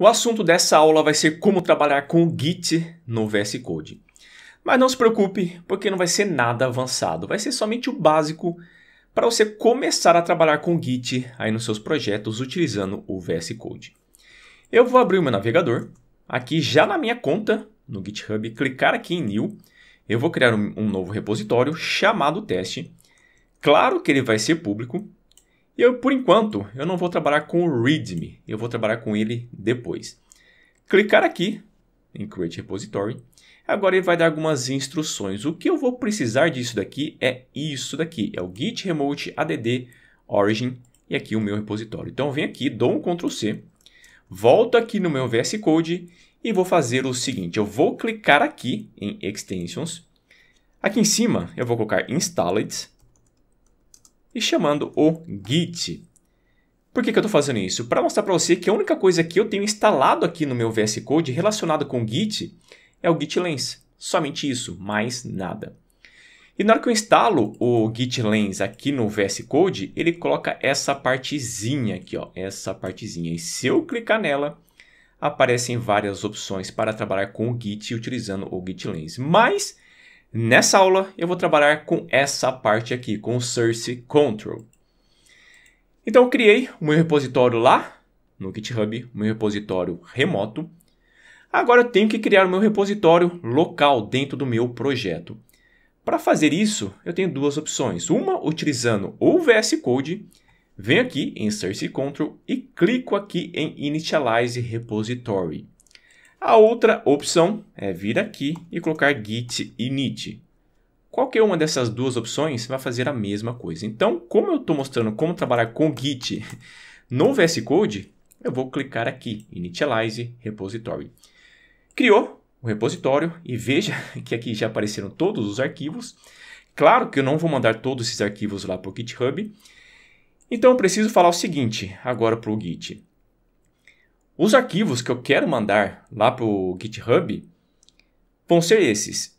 O assunto dessa aula vai ser como trabalhar com Git no VS Code. Mas não se preocupe, porque não vai ser nada avançado, vai ser somente o básico para você começar a trabalhar com Git aí nos seus projetos utilizando o VS Code. Eu vou abrir o meu navegador, aqui já na minha conta no GitHub, clicar aqui em New, eu vou criar um, um novo repositório chamado teste. Claro que ele vai ser público, e eu, por enquanto, eu não vou trabalhar com o README, eu vou trabalhar com ele depois. Clicar aqui em Create Repository. Agora ele vai dar algumas instruções. O que eu vou precisar disso daqui é isso daqui, é o git remote add origin e aqui o meu repositório. Então eu venho aqui, dou um Ctrl C, volto aqui no meu VS Code e vou fazer o seguinte, eu vou clicar aqui em extensions. Aqui em cima eu vou colocar installed e chamando o Git. Por que, que eu estou fazendo isso? Para mostrar para você que a única coisa que eu tenho instalado aqui no meu VS Code relacionado com o Git é o Git Lens. Somente isso, mais nada. E na hora que eu instalo o Git Lens aqui no VS Code, ele coloca essa partezinha aqui, ó, essa partezinha. E se eu clicar nela, aparecem várias opções para trabalhar com o Git utilizando o Git Lens. Mas Nessa aula eu vou trabalhar com essa parte aqui, com o Source Control. Então eu criei o meu repositório lá no GitHub, meu repositório remoto. Agora eu tenho que criar o meu repositório local dentro do meu projeto. Para fazer isso, eu tenho duas opções. Uma, utilizando o VS Code, venho aqui em Source Control e clico aqui em Initialize Repository. A outra opção é vir aqui e colocar git init. Qualquer uma dessas duas opções vai fazer a mesma coisa. Então, como eu estou mostrando como trabalhar com git no VS Code, eu vou clicar aqui, Initialize Repository. Criou o repositório e veja que aqui já apareceram todos os arquivos. Claro que eu não vou mandar todos esses arquivos lá para o GitHub. Então, eu preciso falar o seguinte agora para o Git. Os arquivos que eu quero mandar lá para o GitHub vão ser esses.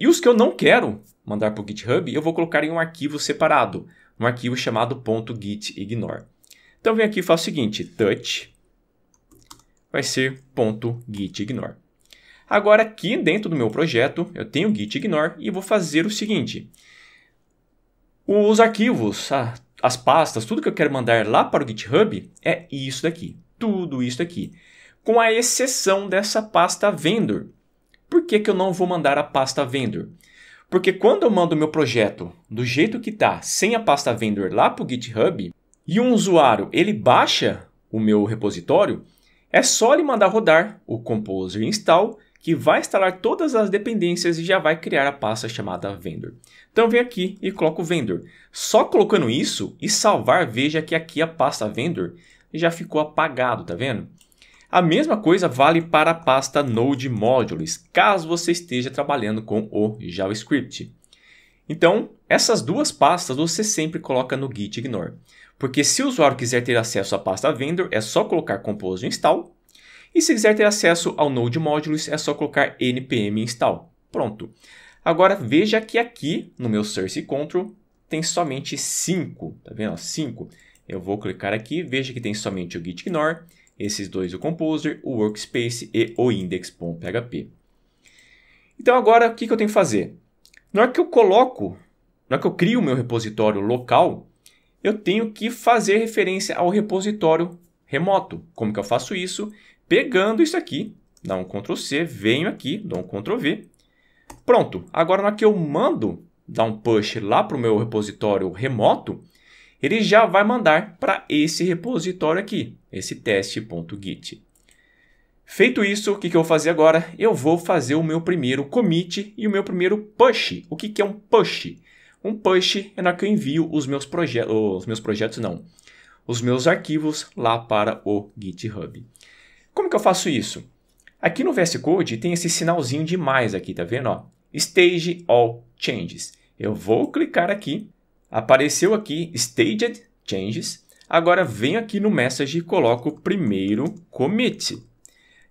E os que eu não quero mandar para o GitHub, eu vou colocar em um arquivo separado, um arquivo chamado .gitignore. Então eu venho aqui e faço o seguinte, touch vai ser .gitignore. Agora aqui dentro do meu projeto, eu tenho gitignore e vou fazer o seguinte. Os arquivos, as pastas, tudo que eu quero mandar lá para o GitHub é isso daqui tudo isso aqui, com a exceção dessa pasta vendor. Por que, que eu não vou mandar a pasta vendor? Porque quando eu mando meu projeto do jeito que está, sem a pasta vendor lá para o GitHub, e um usuário ele baixa o meu repositório, é só ele mandar rodar o Composer Install, que vai instalar todas as dependências e já vai criar a pasta chamada vendor. Então vem aqui e coloco vendor. Só colocando isso e salvar, veja que aqui a pasta vendor já ficou apagado, tá vendo? A mesma coisa vale para a pasta Node Modules, caso você esteja trabalhando com o JavaScript. Então, essas duas pastas você sempre coloca no git ignore, porque se o usuário quiser ter acesso à pasta vendor, é só colocar compose install, e se quiser ter acesso ao Node Modules, é só colocar npm install. Pronto. Agora veja que aqui no meu source control tem somente 5, tá vendo? 5. Eu vou clicar aqui, veja que tem somente o gitignore, esses dois o composer, o workspace e o index.php. Então agora o que, eu tenho que fazer? Na hora que eu coloco, na hora que eu crio o meu repositório local, eu tenho que fazer referência ao repositório remoto. Como que eu faço isso? Pegando isso aqui, dá um Ctrl C, venho aqui, dou um Ctrl V. Pronto, agora na hora que eu mando dar um push lá para o meu repositório remoto, ele já vai mandar para esse repositório aqui, esse teste.git. Feito isso, o que, que eu vou fazer agora? Eu vou fazer o meu primeiro commit e o meu primeiro push. O que, que é um push? Um push é na que eu envio os meus projetos, os meus projetos não, os meus arquivos lá para o GitHub. Como que eu faço isso? Aqui no VS Code tem esse sinalzinho de mais aqui, tá vendo? Ó, Stage All Changes. Eu vou clicar aqui Apareceu aqui Staged Changes. Agora venho aqui no Message e coloco o primeiro commit.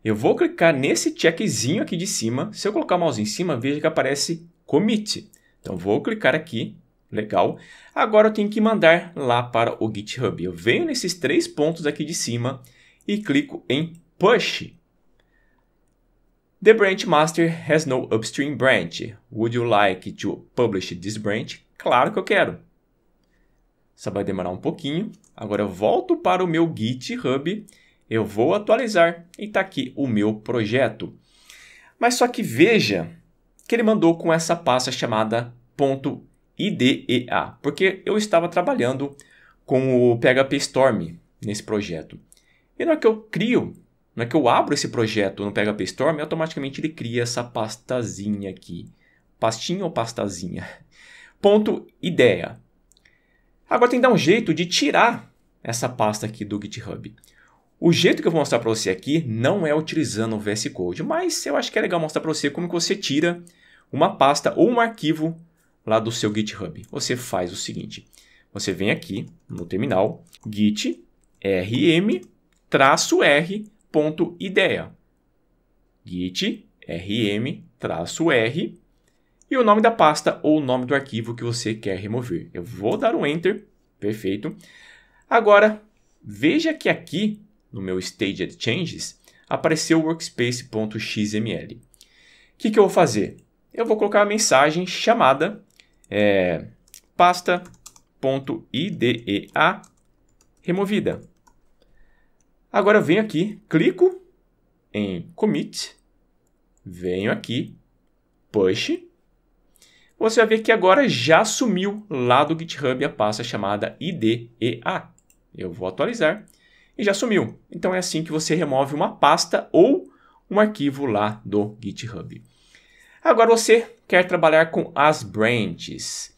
Eu vou clicar nesse checkzinho aqui de cima. Se eu colocar o mouse em cima, veja que aparece commit. Então vou clicar aqui, legal. Agora eu tenho que mandar lá para o GitHub. Eu venho nesses três pontos aqui de cima e clico em push. The branch master has no upstream branch. Would you like to publish this branch? Claro que eu quero. Só vai demorar um pouquinho. Agora eu volto para o meu GitHub, eu vou atualizar e está aqui o meu projeto. Mas só que veja que ele mandou com essa pasta chamada .idea, porque eu estava trabalhando com o PHP Storm nesse projeto. E na hora que eu crio, na hora que eu abro esse projeto no PHP Storm, automaticamente ele cria essa pastazinha aqui. Pastinha ou pastazinha? ponto ideia. Agora tem que dar um jeito de tirar essa pasta aqui do GitHub. O jeito que eu vou mostrar para você aqui não é utilizando o VS Code, mas eu acho que é legal mostrar para você como que você tira uma pasta ou um arquivo lá do seu GitHub. Você faz o seguinte, você vem aqui no terminal, git rm-r.idea, git rm-r e o nome da pasta ou o nome do arquivo que você quer remover. Eu vou dar um Enter, perfeito. Agora, veja que aqui no meu Staged Changes apareceu o workspace.xml. O que, que eu vou fazer? Eu vou colocar a mensagem chamada é, pasta.idea removida. Agora eu venho aqui, clico em commit, venho aqui, push, você vai ver que agora já sumiu lá do GitHub a pasta chamada IDEA. Eu vou atualizar e já sumiu. Então é assim que você remove uma pasta ou um arquivo lá do GitHub. Agora você quer trabalhar com as branches.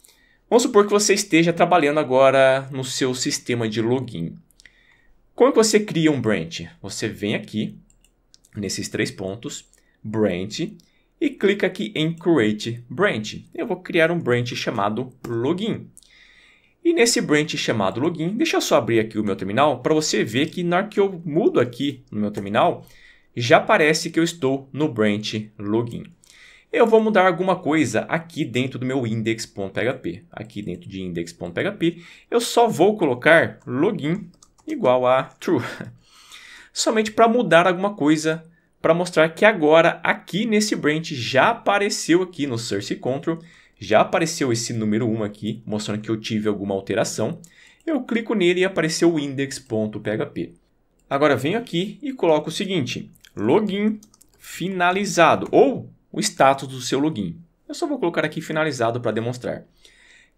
Vamos supor que você esteja trabalhando agora no seu sistema de login. Como você cria um branch? Você vem aqui nesses três pontos, branch, e clica aqui em Create Branch. Eu vou criar um branch chamado Login. E nesse branch chamado Login, deixa eu só abrir aqui o meu terminal para você ver que na hora que eu mudo aqui no meu terminal, já parece que eu estou no branch Login. Eu vou mudar alguma coisa aqui dentro do meu index.php. Aqui dentro de index.php, eu só vou colocar login igual a true. Somente para mudar alguma coisa para mostrar que agora aqui nesse branch já apareceu aqui no Source Control, já apareceu esse número 1 aqui, mostrando que eu tive alguma alteração. Eu clico nele e apareceu o index.php. Agora venho aqui e coloco o seguinte, login finalizado, ou o status do seu login. Eu só vou colocar aqui finalizado para demonstrar.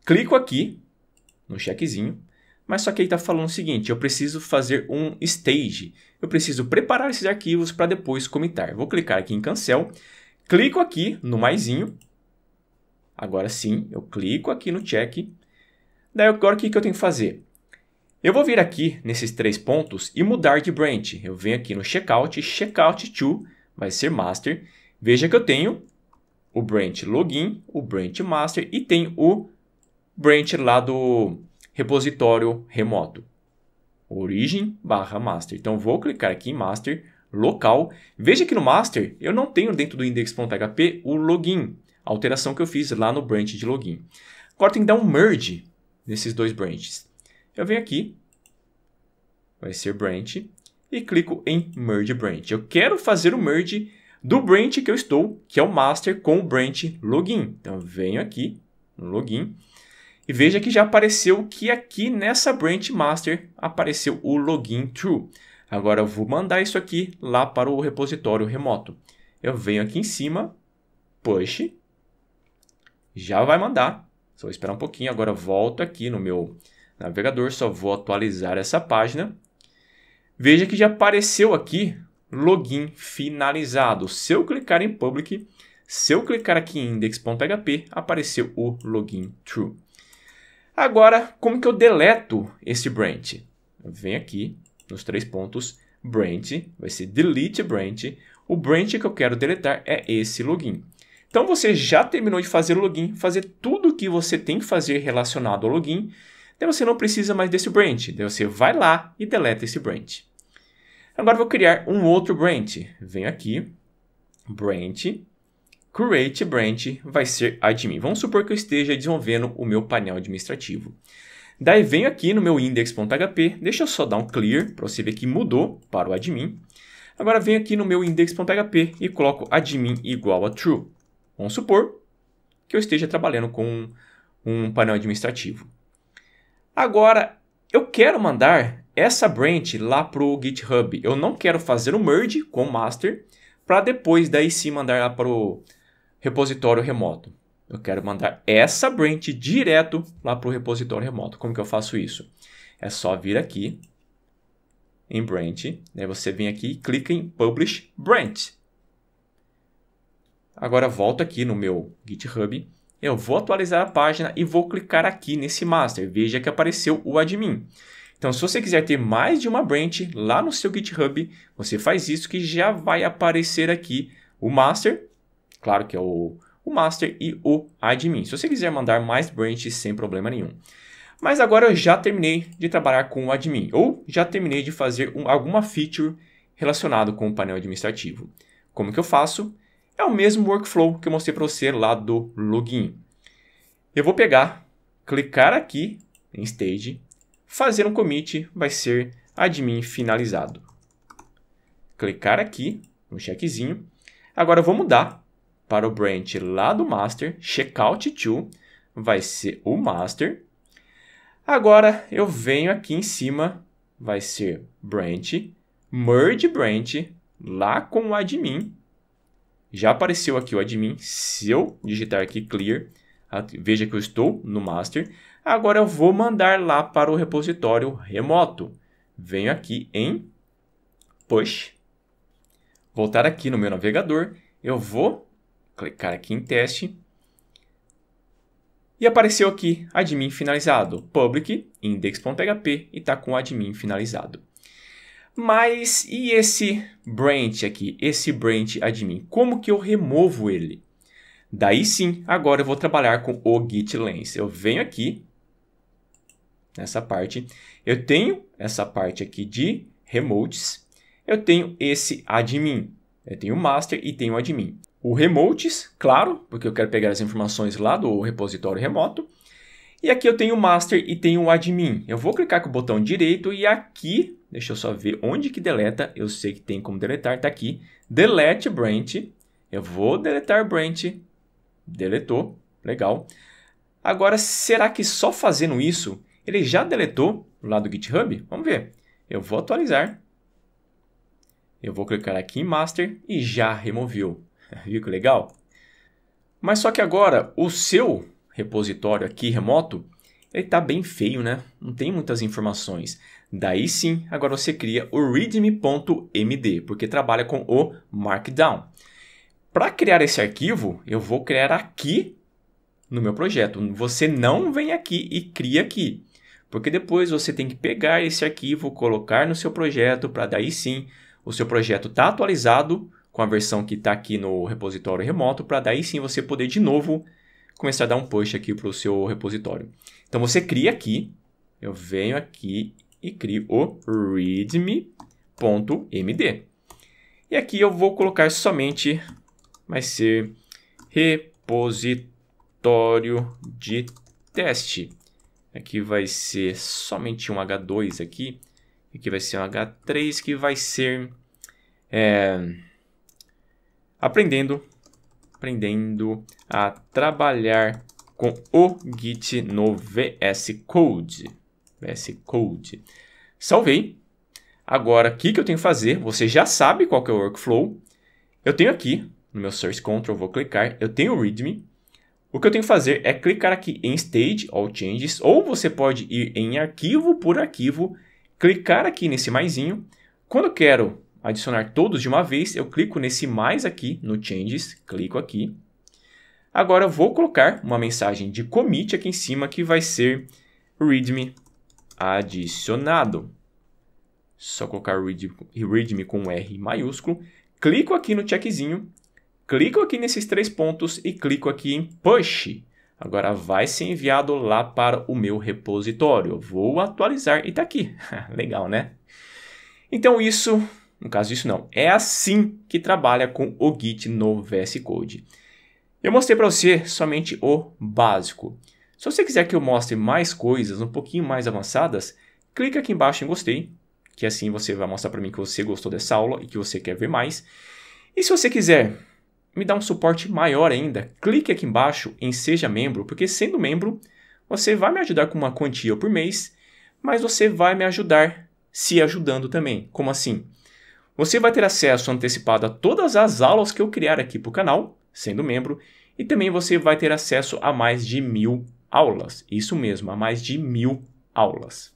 Clico aqui no chequezinho mas só que ele está falando o seguinte, eu preciso fazer um stage. Eu preciso preparar esses arquivos para depois comitar. Vou clicar aqui em cancel, clico aqui no maisinho. Agora sim, eu clico aqui no check. Daí agora o que, que eu tenho que fazer? Eu vou vir aqui nesses três pontos e mudar de branch. Eu venho aqui no checkout, checkout to, vai ser master. Veja que eu tenho o branch login, o branch master e tem o branch lá do repositório remoto. Origem barra master. Então vou clicar aqui em master, local. Veja que no master eu não tenho dentro do index.php o login, a alteração que eu fiz lá no branch de login. Agora tem que dar um merge nesses dois branches. Eu venho aqui, vai ser branch, e clico em merge branch. Eu quero fazer o merge do branch que eu estou, que é o master, com o branch login. Então venho aqui no login e veja que já apareceu que aqui nessa branch master apareceu o login true. Agora eu vou mandar isso aqui lá para o repositório remoto. Eu venho aqui em cima, push, já vai mandar. Só esperar um pouquinho, agora volto aqui no meu navegador, só vou atualizar essa página. Veja que já apareceu aqui login finalizado. Se eu clicar em public, se eu clicar aqui em index.php, apareceu o login true. Agora, como que eu deleto esse branch? Vem aqui nos três pontos, branch, vai ser delete branch. O branch que eu quero deletar é esse login. Então você já terminou de fazer o login, fazer tudo o que você tem que fazer relacionado ao login. Daí você não precisa mais desse branch. Daí você vai lá e deleta esse branch. Agora vou criar um outro branch. Venho aqui, branch, Create Branch vai ser admin. Vamos supor que eu esteja desenvolvendo o meu painel administrativo. Daí venho aqui no meu index.php, deixa eu só dar um clear para você ver que mudou para o admin. Agora venho aqui no meu index.php e coloco admin igual a true. Vamos supor que eu esteja trabalhando com um painel administrativo. Agora, eu quero mandar essa branch lá para o GitHub. Eu não quero fazer o merge com o master para depois daí sim mandar lá para o repositório remoto. Eu quero mandar essa branch direto lá para o repositório remoto. Como que eu faço isso? É só vir aqui em branch, né? você vem aqui e clica em publish branch. Agora volto aqui no meu GitHub, eu vou atualizar a página e vou clicar aqui nesse master. Veja que apareceu o admin. Então, se você quiser ter mais de uma branch lá no seu GitHub, você faz isso que já vai aparecer aqui o master Claro que é o, o master e o admin. Se você quiser mandar mais branches sem problema nenhum. Mas agora eu já terminei de trabalhar com o admin, ou já terminei de fazer um, alguma feature relacionada com o painel administrativo. Como que eu faço? É o mesmo workflow que eu mostrei para você lá do login. Eu vou pegar, clicar aqui em Stage, fazer um commit, vai ser admin finalizado. Clicar aqui, no um checkzinho. Agora eu vou mudar para o branch lá do master, checkout to vai ser o master. Agora eu venho aqui em cima, vai ser branch, merge branch lá com o admin. Já apareceu aqui o admin. Se eu digitar aqui clear, veja que eu estou no master. Agora eu vou mandar lá para o repositório remoto. Venho aqui em push, voltar aqui no meu navegador, eu vou clicar aqui em teste. E apareceu aqui admin finalizado, public index.php e está com admin finalizado. Mas e esse branch aqui, esse branch admin, como que eu removo ele? Daí sim, agora eu vou trabalhar com o git lens. Eu venho aqui nessa parte, eu tenho essa parte aqui de remotes, eu tenho esse admin, eu tenho o master e tenho o admin o remotes, claro, porque eu quero pegar as informações lá do repositório remoto. E aqui eu tenho o master e tenho o admin. Eu vou clicar com o botão direito e aqui, deixa eu só ver onde que deleta, eu sei que tem como deletar, está aqui. Delete branch, eu vou deletar branch, deletou, legal. Agora, será que só fazendo isso, ele já deletou lá do GitHub? Vamos ver. Eu vou atualizar. Eu vou clicar aqui em master e já removeu. Viu que legal? Mas só que agora o seu repositório aqui remoto, ele está bem feio, né? Não tem muitas informações. Daí sim, agora você cria o readme.md, porque trabalha com o Markdown. Para criar esse arquivo, eu vou criar aqui no meu projeto. Você não vem aqui e cria aqui, porque depois você tem que pegar esse arquivo, colocar no seu projeto, para daí sim o seu projeto tá atualizado com a versão que está aqui no repositório remoto, para daí sim você poder de novo começar a dar um push aqui para o seu repositório. Então você cria aqui, eu venho aqui e crio o readme.md. E aqui eu vou colocar somente, vai ser repositório de teste. Aqui vai ser somente um H2 aqui. Aqui vai ser um H3 que vai ser... É, aprendendo, aprendendo a trabalhar com o Git no VS Code. VS Code. Salvei. Agora, o que, que eu tenho que fazer? Você já sabe qual que é o workflow. Eu tenho aqui, no meu Source Control, vou clicar. Eu tenho o README. O que eu tenho que fazer é clicar aqui em Stage, All Changes, ou você pode ir em Arquivo por Arquivo, clicar aqui nesse maisinho. Quando eu quero adicionar todos de uma vez, eu clico nesse mais aqui, no Changes, clico aqui. Agora vou colocar uma mensagem de commit aqui em cima que vai ser readme adicionado. Só colocar readme, readme com R maiúsculo. Clico aqui no checkzinho, clico aqui nesses três pontos e clico aqui em push. Agora vai ser enviado lá para o meu repositório. Vou atualizar e está aqui. Legal, né? Então isso no caso disso, não. É assim que trabalha com o Git no VS Code. Eu mostrei para você somente o básico. Se você quiser que eu mostre mais coisas um pouquinho mais avançadas, clica aqui embaixo em gostei, que assim você vai mostrar para mim que você gostou dessa aula e que você quer ver mais. E se você quiser me dar um suporte maior ainda, clique aqui embaixo em seja membro, porque sendo membro, você vai me ajudar com uma quantia por mês, mas você vai me ajudar se ajudando também. Como assim? Você vai ter acesso antecipado a todas as aulas que eu criar aqui para o canal, sendo membro, e também você vai ter acesso a mais de mil aulas. Isso mesmo, a mais de mil aulas.